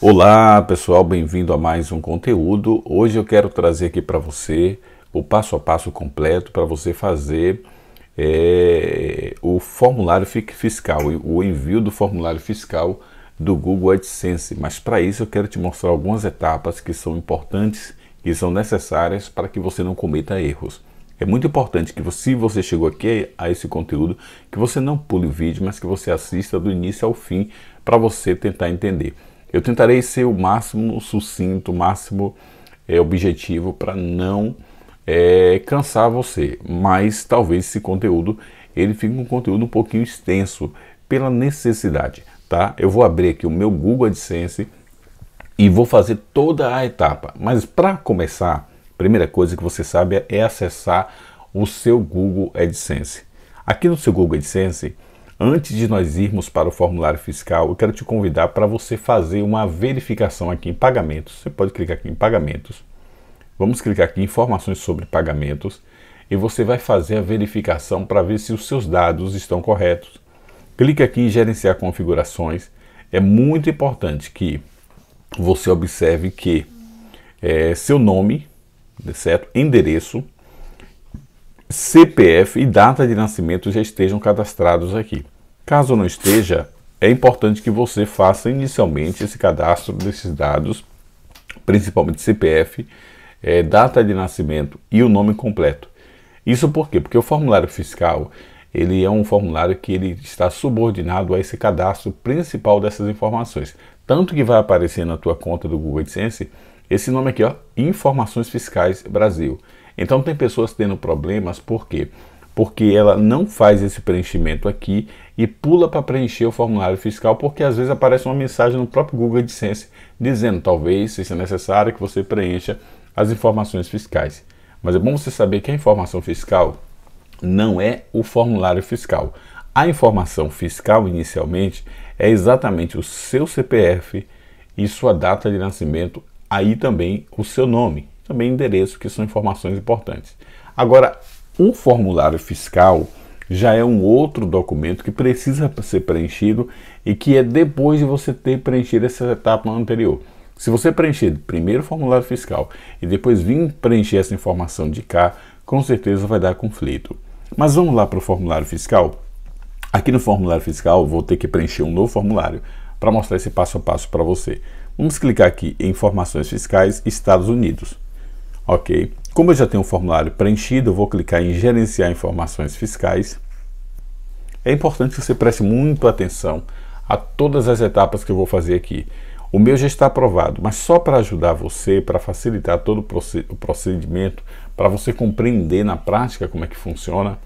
Olá pessoal, bem-vindo a mais um conteúdo. Hoje eu quero trazer aqui para você o passo a passo completo para você fazer é, o formulário fiscal, o envio do formulário fiscal do Google AdSense. Mas para isso eu quero te mostrar algumas etapas que são importantes, que são necessárias para que você não cometa erros. É muito importante que você, se você chegou aqui a esse conteúdo, que você não pule o vídeo, mas que você assista do início ao fim para você tentar entender. Eu tentarei ser o máximo sucinto, o máximo é, objetivo para não é, cansar você, mas talvez esse conteúdo ele fique um conteúdo um pouquinho extenso pela necessidade, tá? Eu vou abrir aqui o meu Google AdSense e vou fazer toda a etapa. Mas para começar, a primeira coisa que você sabe é acessar o seu Google AdSense. Aqui no seu Google AdSense, Antes de nós irmos para o formulário fiscal, eu quero te convidar para você fazer uma verificação aqui em pagamentos. Você pode clicar aqui em pagamentos. Vamos clicar aqui em informações sobre pagamentos e você vai fazer a verificação para ver se os seus dados estão corretos. Clique aqui em gerenciar configurações. É muito importante que você observe que é, seu nome, certo? endereço, CPF e data de nascimento já estejam cadastrados aqui. Caso não esteja, é importante que você faça inicialmente esse cadastro desses dados, principalmente CPF, é, data de nascimento e o nome completo. Isso por quê? Porque o formulário fiscal ele é um formulário que ele está subordinado a esse cadastro principal dessas informações. Tanto que vai aparecer na tua conta do Google AdSense esse nome aqui, ó, Informações Fiscais Brasil. Então tem pessoas tendo problemas por quê? Porque ela não faz esse preenchimento aqui e pula para preencher o formulário fiscal, porque às vezes aparece uma mensagem no próprio Google AdSense dizendo talvez seja necessário que você preencha as informações fiscais. Mas é bom você saber que a informação fiscal não é o formulário fiscal. A informação fiscal inicialmente é exatamente o seu CPF e sua data de nascimento, aí também o seu nome também endereço, que são informações importantes. Agora, um formulário fiscal já é um outro documento que precisa ser preenchido e que é depois de você ter preenchido essa etapa anterior. Se você preencher primeiro o formulário fiscal e depois vir preencher essa informação de cá, com certeza vai dar conflito. Mas vamos lá para o formulário fiscal? Aqui no formulário fiscal, vou ter que preencher um novo formulário para mostrar esse passo a passo para você. Vamos clicar aqui em Informações Fiscais Estados Unidos. Ok. Como eu já tenho o formulário preenchido, eu vou clicar em Gerenciar Informações Fiscais. É importante que você preste muito atenção a todas as etapas que eu vou fazer aqui. O meu já está aprovado, mas só para ajudar você, para facilitar todo o procedimento, para você compreender na prática como é que funciona,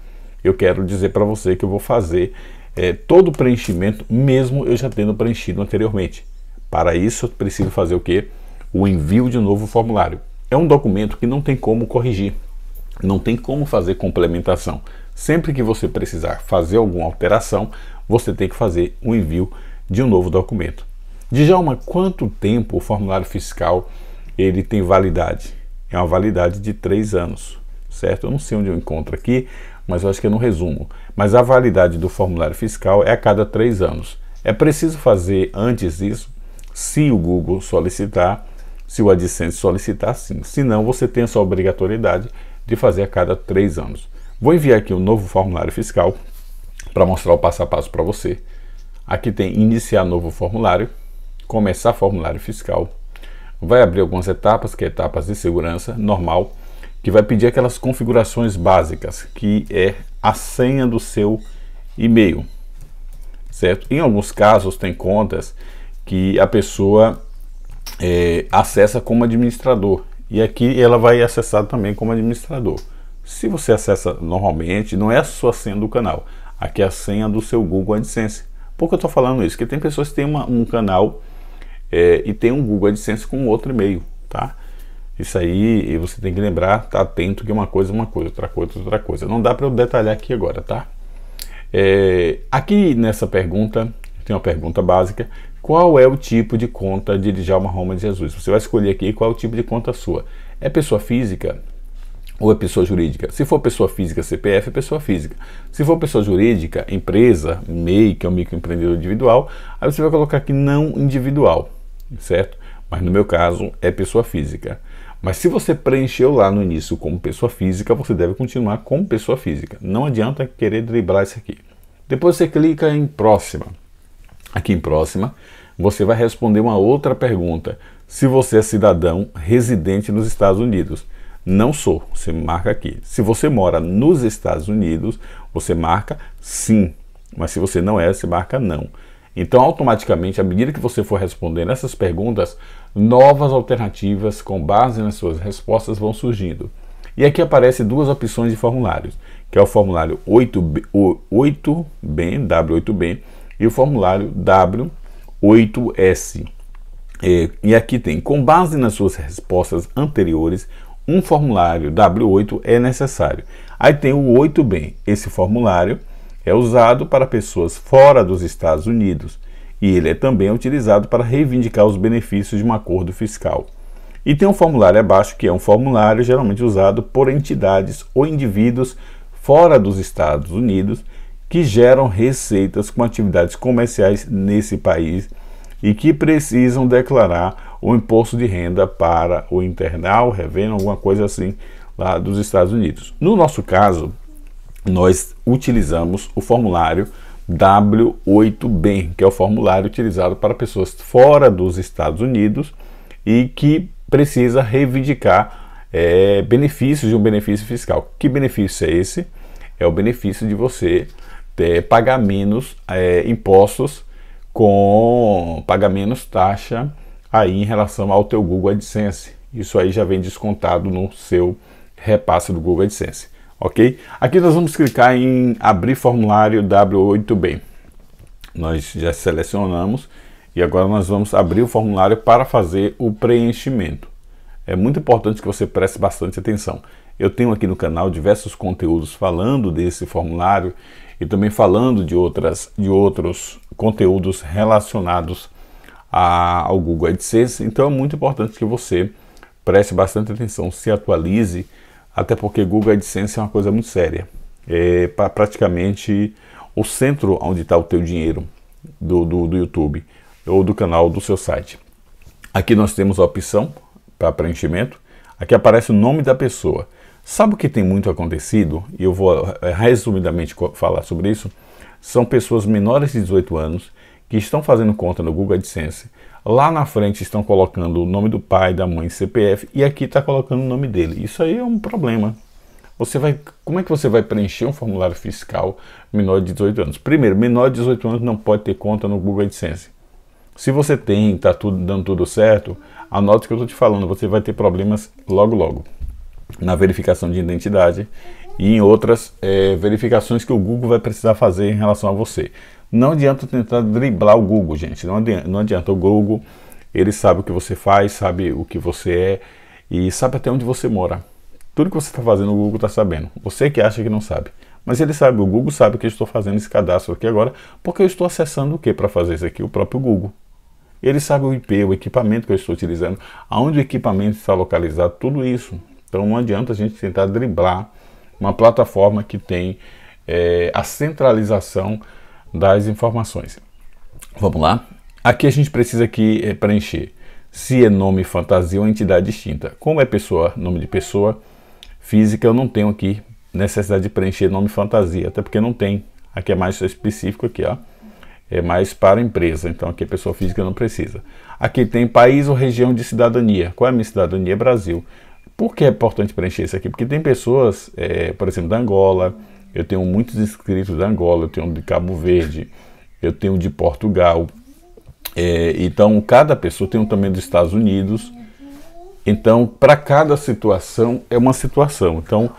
eu quero dizer para você que eu vou fazer é, todo o preenchimento, mesmo eu já tendo preenchido anteriormente. Para isso, eu preciso fazer o quê? O envio de um novo formulário é um documento que não tem como corrigir, não tem como fazer complementação. Sempre que você precisar fazer alguma alteração, você tem que fazer o um envio de um novo documento. Djalma, quanto tempo o formulário fiscal ele tem validade? É uma validade de três anos, certo? Eu não sei onde eu encontro aqui, mas eu acho que é no resumo. Mas a validade do formulário fiscal é a cada três anos. É preciso fazer antes disso, se o Google solicitar, se o AdSense solicitar sim. Senão, você tem essa obrigatoriedade de fazer a cada três anos. Vou enviar aqui um novo formulário fiscal para mostrar o passo a passo para você. Aqui tem iniciar novo formulário, começar formulário fiscal. Vai abrir algumas etapas, que é etapas de segurança normal, que vai pedir aquelas configurações básicas, que é a senha do seu e-mail. Certo? Em alguns casos tem contas que a pessoa é, acessa como administrador. E aqui ela vai acessar também como administrador. Se você acessa normalmente, não é a sua senha do canal. Aqui é a senha do seu Google AdSense. Por que eu estou falando isso? Porque tem pessoas que têm uma, um canal é, e tem um Google AdSense com outro e-mail, tá? Isso aí você tem que lembrar, tá atento que uma coisa é uma coisa, outra coisa é outra coisa. Não dá para eu detalhar aqui agora, tá? É, aqui nessa pergunta, tem uma pergunta básica qual é o tipo de conta de Djalma Roma de Jesus. Você vai escolher aqui qual é o tipo de conta sua. É pessoa física ou é pessoa jurídica? Se for pessoa física, CPF é pessoa física. Se for pessoa jurídica, empresa, MEI, que é o um microempreendedor individual, aí você vai colocar aqui não individual, certo? Mas no meu caso é pessoa física. Mas se você preencheu lá no início como pessoa física, você deve continuar como pessoa física. Não adianta querer driblar isso aqui. Depois você clica em próxima aqui em próxima, você vai responder uma outra pergunta. Se você é cidadão residente nos Estados Unidos, não sou, você marca aqui. Se você mora nos Estados Unidos, você marca sim, mas se você não é, você marca não. Então, automaticamente, à medida que você for respondendo essas perguntas, novas alternativas com base nas suas respostas vão surgindo. E aqui aparecem duas opções de formulários, que é o formulário 8B, 8B W8B e o formulário W8S. É, e aqui tem, com base nas suas respostas anteriores, um formulário W8 é necessário. Aí tem o 8B. Esse formulário é usado para pessoas fora dos Estados Unidos e ele é também utilizado para reivindicar os benefícios de um acordo fiscal. E tem um formulário abaixo que é um formulário geralmente usado por entidades ou indivíduos fora dos Estados Unidos que geram receitas com atividades comerciais nesse país e que precisam declarar o imposto de renda para o internal, revenda, alguma coisa assim lá dos Estados Unidos. No nosso caso, nós utilizamos o formulário W8B, que é o formulário utilizado para pessoas fora dos Estados Unidos e que precisa reivindicar é, benefícios de um benefício fiscal. Que benefício é esse? É o benefício de você ter, é, pagar menos é, impostos com pagar menos taxa aí em relação ao teu Google AdSense. Isso aí já vem descontado no seu repasse do Google AdSense, ok? Aqui nós vamos clicar em abrir formulário W8B. Nós já selecionamos e agora nós vamos abrir o formulário para fazer o preenchimento. É muito importante que você preste bastante atenção. Eu tenho aqui no canal diversos conteúdos falando desse formulário e também falando de, outras, de outros conteúdos relacionados a, ao Google AdSense. Então é muito importante que você preste bastante atenção, se atualize, até porque Google AdSense é uma coisa muito séria. É pra, praticamente o centro onde está o teu dinheiro do, do, do YouTube ou do canal do seu site. Aqui nós temos a opção para preenchimento. Aqui aparece o nome da pessoa. Sabe o que tem muito acontecido? E eu vou eh, resumidamente falar sobre isso. São pessoas menores de 18 anos que estão fazendo conta no Google AdSense. Lá na frente estão colocando o nome do pai, da mãe, CPF e aqui está colocando o nome dele. Isso aí é um problema. Você vai, como é que você vai preencher um formulário fiscal menor de 18 anos? Primeiro, menor de 18 anos não pode ter conta no Google AdSense. Se você tem, está tudo dando tudo certo, anote o que eu estou te falando. Você vai ter problemas logo logo na verificação de identidade e em outras é, verificações que o Google vai precisar fazer em relação a você. Não adianta tentar driblar o Google, gente. Não adianta, não adianta. O Google, ele sabe o que você faz, sabe o que você é e sabe até onde você mora. Tudo que você está fazendo, o Google está sabendo. Você que acha que não sabe. Mas ele sabe, o Google sabe que eu estou fazendo esse cadastro aqui agora, porque eu estou acessando o que para fazer isso aqui? O próprio Google. Ele sabe o IP, o equipamento que eu estou utilizando, aonde o equipamento está localizado, tudo isso. Então não adianta a gente tentar driblar uma plataforma que tem é, a centralização das informações. Vamos lá? Aqui a gente precisa aqui é, preencher se é nome fantasia ou entidade distinta. Como é pessoa, nome de pessoa física, eu não tenho aqui necessidade de preencher nome fantasia, até porque não tem. Aqui é mais específico aqui, ó. É mais para empresa, então aqui a é pessoa física não precisa. Aqui tem país ou região de cidadania. Qual é a minha cidadania? Brasil. Por que é importante preencher isso aqui? Porque tem pessoas, é, por exemplo, da Angola, eu tenho muitos inscritos da Angola, eu tenho de Cabo Verde, eu tenho de Portugal. É, então, cada pessoa tem um também dos Estados Unidos. Então, para cada situação é uma situação. Então,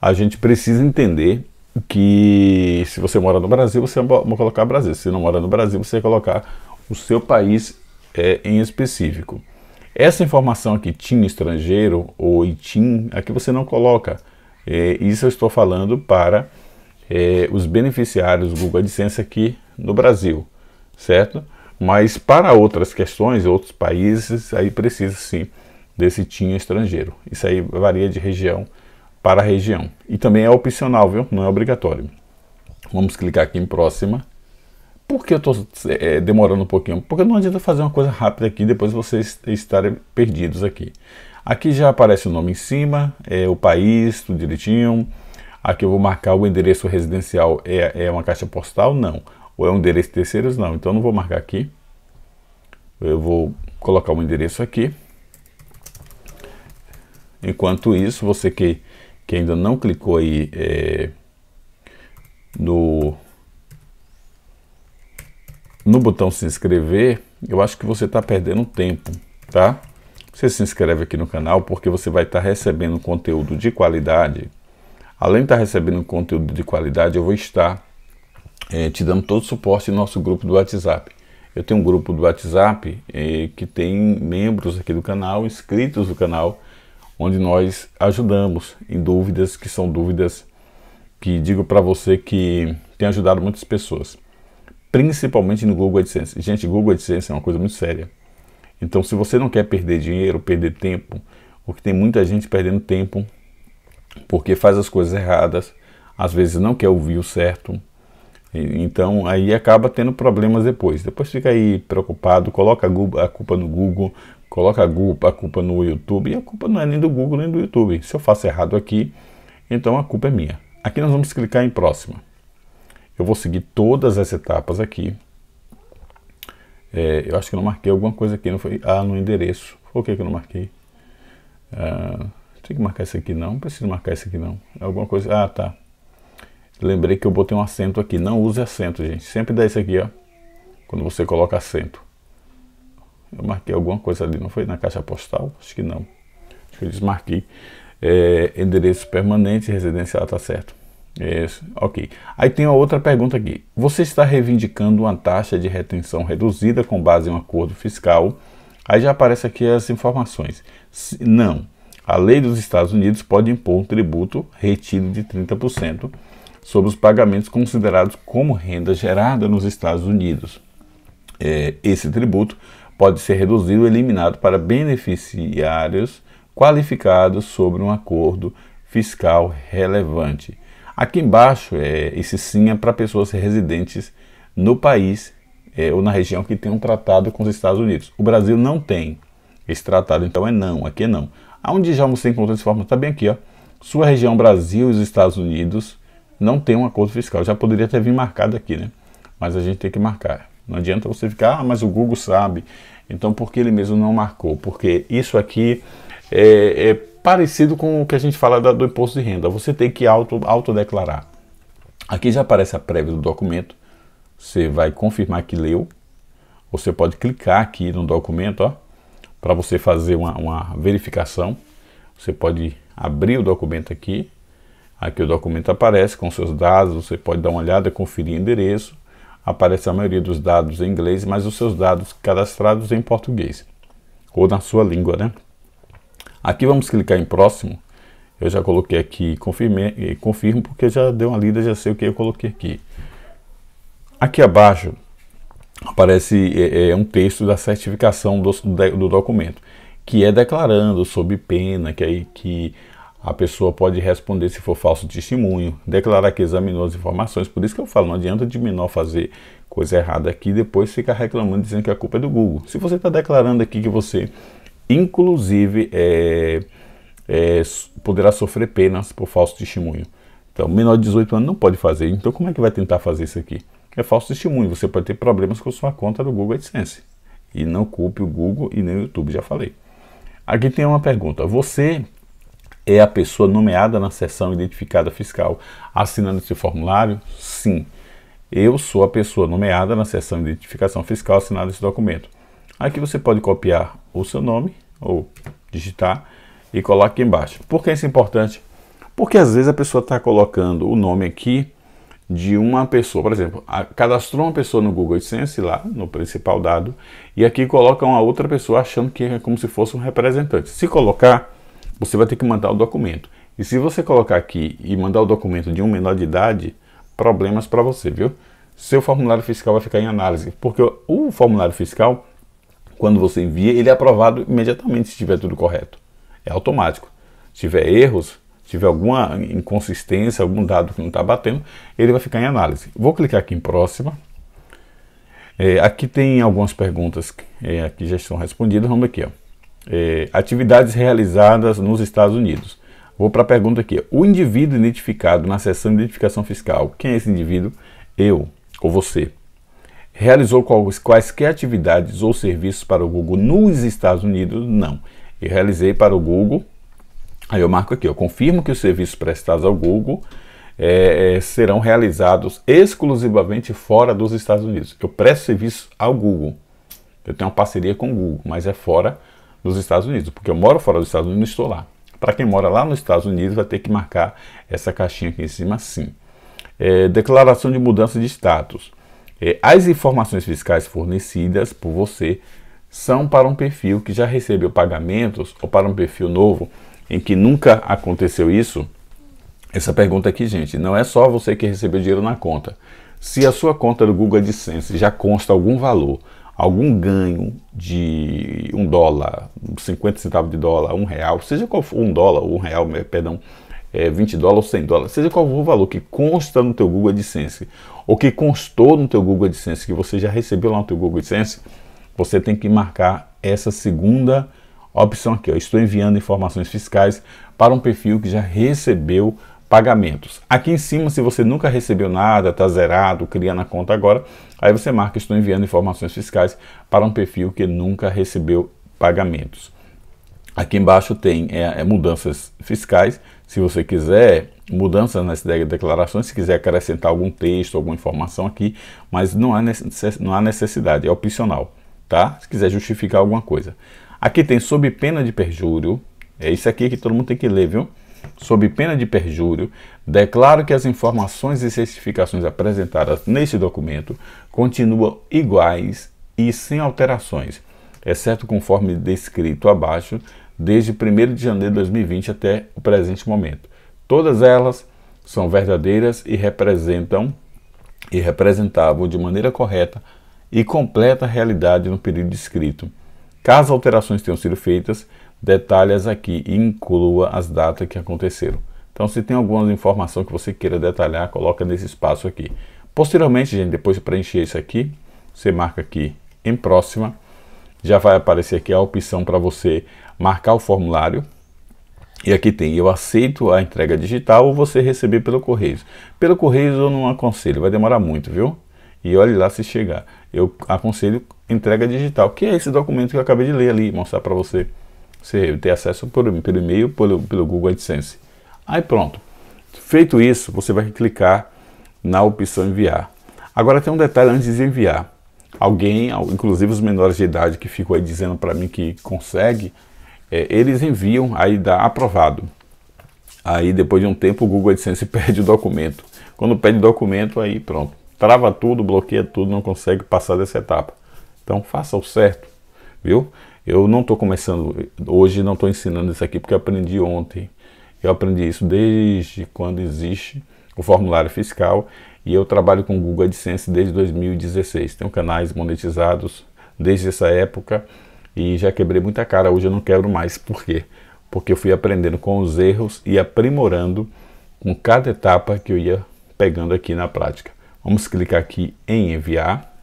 a gente precisa entender que se você mora no Brasil, você vai colocar Brasil. Se não mora no Brasil, você vai colocar o seu país é, em específico. Essa informação aqui, TIM estrangeiro ou ITIM, aqui você não coloca. É, isso eu estou falando para é, os beneficiários do Google AdSense aqui no Brasil, certo? Mas para outras questões, outros países, aí precisa sim desse TIM estrangeiro. Isso aí varia de região para região. E também é opcional, viu? Não é obrigatório. Vamos clicar aqui em próxima. Por que eu estou é, demorando um pouquinho? Porque não adianta fazer uma coisa rápida aqui, depois vocês estarem perdidos aqui. Aqui já aparece o nome em cima, é, o país, tudo direitinho. Aqui eu vou marcar o endereço residencial, é, é uma caixa postal? Não. Ou é um endereço de terceiros? Não. Então eu não vou marcar aqui. Eu vou colocar o um endereço aqui. Enquanto isso, você que, que ainda não clicou aí é, no no botão se inscrever, eu acho que você está perdendo tempo, tá? Você se inscreve aqui no canal porque você vai estar tá recebendo conteúdo de qualidade. Além de estar tá recebendo conteúdo de qualidade, eu vou estar é, te dando todo o suporte no nosso grupo do WhatsApp. Eu tenho um grupo do WhatsApp eh, que tem membros aqui do canal, inscritos do canal, onde nós ajudamos em dúvidas que são dúvidas que digo para você que tem ajudado muitas pessoas principalmente no Google AdSense. Gente, Google AdSense é uma coisa muito séria. Então, se você não quer perder dinheiro, perder tempo, porque tem muita gente perdendo tempo porque faz as coisas erradas, às vezes não quer ouvir o certo, então aí acaba tendo problemas depois. Depois fica aí preocupado, coloca a culpa no Google, coloca a culpa no YouTube, e a culpa não é nem do Google nem do YouTube. Se eu faço errado aqui, então a culpa é minha. Aqui nós vamos clicar em próxima. Eu vou seguir todas as etapas aqui. É, eu acho que não marquei alguma coisa aqui, não foi? Ah, no endereço. Por que, que eu não marquei? Ah, tem que marcar isso aqui não, não preciso marcar isso aqui não. É alguma coisa. Ah, tá. Lembrei que eu botei um acento aqui. Não use acento, gente. Sempre dá isso aqui, ó. Quando você coloca acento. Eu marquei alguma coisa ali, não foi? Na caixa postal? Acho que não. Acho que eu desmarquei. É, endereço permanente residencial, ah, tá certo. Isso, ok. Aí tem uma outra pergunta aqui. Você está reivindicando uma taxa de retenção reduzida com base em um acordo fiscal? Aí já aparece aqui as informações. Se, não. A lei dos Estados Unidos pode impor um tributo retido de 30% sobre os pagamentos considerados como renda gerada nos Estados Unidos. É, esse tributo pode ser reduzido ou eliminado para beneficiários qualificados sobre um acordo fiscal relevante. Aqui embaixo, é, esse sim é para pessoas residentes no país é, ou na região que tem um tratado com os Estados Unidos. O Brasil não tem esse tratado, então é não, aqui é não. Aonde já você encontra esse formato? Está bem aqui, ó. Sua região Brasil e os Estados Unidos não tem um acordo fiscal. Já poderia ter vindo marcado aqui, né? Mas a gente tem que marcar. Não adianta você ficar, ah, mas o Google sabe. Então, por que ele mesmo não marcou? Porque isso aqui é, é parecido com o que a gente fala da, do imposto de renda. Você tem que auto, autodeclarar. Aqui já aparece a prévia do documento. Você vai confirmar que leu. Você pode clicar aqui no documento, ó, para você fazer uma, uma verificação. Você pode abrir o documento aqui. Aqui o documento aparece com seus dados. Você pode dar uma olhada, conferir endereço. Aparece a maioria dos dados em inglês, mas os seus dados cadastrados em português ou na sua língua, né? Aqui vamos clicar em próximo. Eu já coloquei aqui confirme, eh, confirmo porque já deu uma lida, já sei o que eu coloquei aqui. Aqui abaixo aparece é, é um texto da certificação do, do documento, que é declarando sob pena, que aí que a pessoa pode responder se for falso testemunho, declarar que examinou as informações. Por isso que eu falo, não adianta de menor fazer coisa errada aqui e depois ficar reclamando dizendo que a culpa é do Google. Se você está declarando aqui que você inclusive é, é, poderá sofrer penas por falso testemunho. Então, menor de 18 anos não pode fazer. Então, como é que vai tentar fazer isso aqui? É falso testemunho. Você pode ter problemas com sua conta do Google AdSense. E não culpe o Google e nem o YouTube, já falei. Aqui tem uma pergunta. Você é a pessoa nomeada na seção identificada fiscal assinando esse formulário? Sim. Eu sou a pessoa nomeada na seção identificação fiscal assinada esse documento. Aqui você pode copiar o seu nome ou digitar e coloque aqui embaixo. Por que isso é importante? Porque às vezes a pessoa está colocando o nome aqui de uma pessoa, por exemplo, a, cadastrou uma pessoa no Google AdSense lá no principal dado e aqui coloca uma outra pessoa achando que é como se fosse um representante. Se colocar, você vai ter que mandar o documento. E se você colocar aqui e mandar o documento de um menor de idade, problemas para você, viu? Seu formulário fiscal vai ficar em análise, porque o formulário fiscal quando você envia, ele é aprovado imediatamente se tiver tudo correto. É automático. Se tiver erros, se tiver alguma inconsistência, algum dado que não está batendo, ele vai ficar em análise. Vou clicar aqui em próxima. É, aqui tem algumas perguntas que é, aqui já estão respondidas. Vamos aqui. Ó. É, atividades realizadas nos Estados Unidos. Vou para a pergunta aqui. O indivíduo identificado na sessão de identificação fiscal, quem é esse indivíduo? Eu ou você? Realizou quaisquer atividades ou serviços para o Google nos Estados Unidos? Não. Eu realizei para o Google. Aí eu marco aqui, eu confirmo que os serviços prestados ao Google é, é, serão realizados exclusivamente fora dos Estados Unidos. Eu presto serviço ao Google. Eu tenho uma parceria com o Google, mas é fora dos Estados Unidos, porque eu moro fora dos Estados Unidos e estou lá. Para quem mora lá nos Estados Unidos, vai ter que marcar essa caixinha aqui em cima, sim. É, declaração de mudança de status. É, as informações fiscais fornecidas por você são para um perfil que já recebeu pagamentos ou para um perfil novo em que nunca aconteceu isso? Essa pergunta aqui, gente, não é só você que recebeu dinheiro na conta. Se a sua conta do Google AdSense já consta algum valor, algum ganho de um dólar, 50 centavos de dólar, um real, seja qual for, um dólar ou um real, perdão, é, 20 dólares ou 100 dólares, seja qual for o valor que consta no teu Google AdSense ou que constou no teu Google AdSense, que você já recebeu lá no teu Google AdSense, você tem que marcar essa segunda opção aqui, ó, estou enviando informações fiscais para um perfil que já recebeu pagamentos. Aqui em cima, se você nunca recebeu nada, está zerado, cria na conta agora, aí você marca estou enviando informações fiscais para um perfil que nunca recebeu pagamentos. Aqui embaixo tem é, é, mudanças fiscais se você quiser, mudanças nas declarações, se quiser acrescentar algum texto, alguma informação aqui, mas não há, não há necessidade, é opcional, tá? Se quiser justificar alguma coisa. Aqui tem sob pena de perjúrio, é isso aqui que todo mundo tem que ler, viu? Sob pena de perjúrio, declaro que as informações e certificações apresentadas neste documento continuam iguais e sem alterações, exceto conforme descrito abaixo, desde 1 de janeiro de 2020 até o presente momento. Todas elas são verdadeiras e representam e representavam de maneira correta e completa a realidade no período descrito. Caso alterações tenham sido feitas, detalhe-as aqui e inclua as datas que aconteceram. Então, se tem alguma informação que você queira detalhar, coloca nesse espaço aqui. Posteriormente, gente, depois de preencher isso aqui, você marca aqui em próxima já vai aparecer aqui a opção para você marcar o formulário. E aqui tem, eu aceito a entrega digital ou você receber pelo correio. Pelo correio eu não aconselho, vai demorar muito, viu? E olhe lá se chegar. Eu aconselho entrega digital, que é esse documento que eu acabei de ler ali, mostrar para você. Você ter acesso por, pelo e-mail, pelo, pelo Google AdSense. Aí pronto. Feito isso, você vai clicar na opção enviar. Agora tem um detalhe antes de enviar alguém, inclusive os menores de idade que ficam aí dizendo para mim que consegue, é, eles enviam, aí dá aprovado. Aí depois de um tempo o Google AdSense pede o documento. Quando pede documento, aí pronto. Trava tudo, bloqueia tudo, não consegue passar dessa etapa. Então faça o certo, viu? Eu não estou começando hoje, não estou ensinando isso aqui porque eu aprendi ontem. Eu aprendi isso desde quando existe o formulário fiscal e eu trabalho com Google AdSense desde 2016. Tenho canais monetizados desde essa época e já quebrei muita cara. Hoje eu não quebro mais. Por quê? Porque eu fui aprendendo com os erros e aprimorando com cada etapa que eu ia pegando aqui na prática. Vamos clicar aqui em enviar,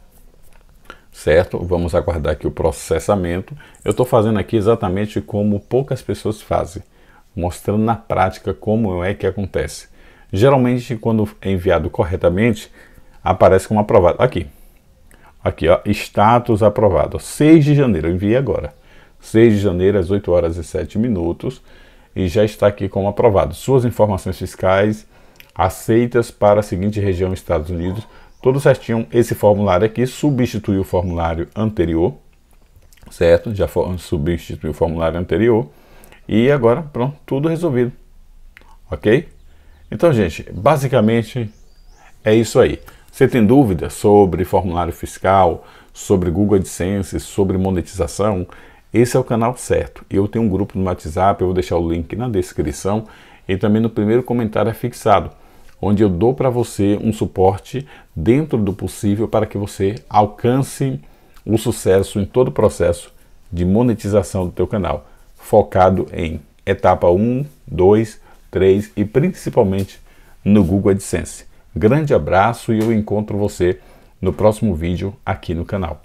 certo? Vamos aguardar aqui o processamento. Eu estou fazendo aqui exatamente como poucas pessoas fazem, mostrando na prática como é que acontece. Geralmente, quando é enviado corretamente, aparece como aprovado. Aqui. Aqui, ó, status aprovado. 6 de janeiro, eu enviei agora. 6 de janeiro, às 8 horas e 7 minutos. E já está aqui como aprovado. Suas informações fiscais aceitas para a seguinte região Estados Unidos. Todos certinho esse formulário aqui, substitui o formulário anterior, certo? Já substitui o formulário anterior. E agora, pronto, tudo resolvido. Ok? Então, gente, basicamente é isso aí. Você tem dúvida sobre formulário fiscal, sobre Google AdSense, sobre monetização? Esse é o canal certo. Eu tenho um grupo no WhatsApp, eu vou deixar o link na descrição e também no primeiro comentário é fixado, onde eu dou para você um suporte dentro do possível para que você alcance o sucesso em todo o processo de monetização do teu canal, focado em etapa 1, 2, 3 3 e principalmente no Google AdSense. Grande abraço e eu encontro você no próximo vídeo aqui no canal.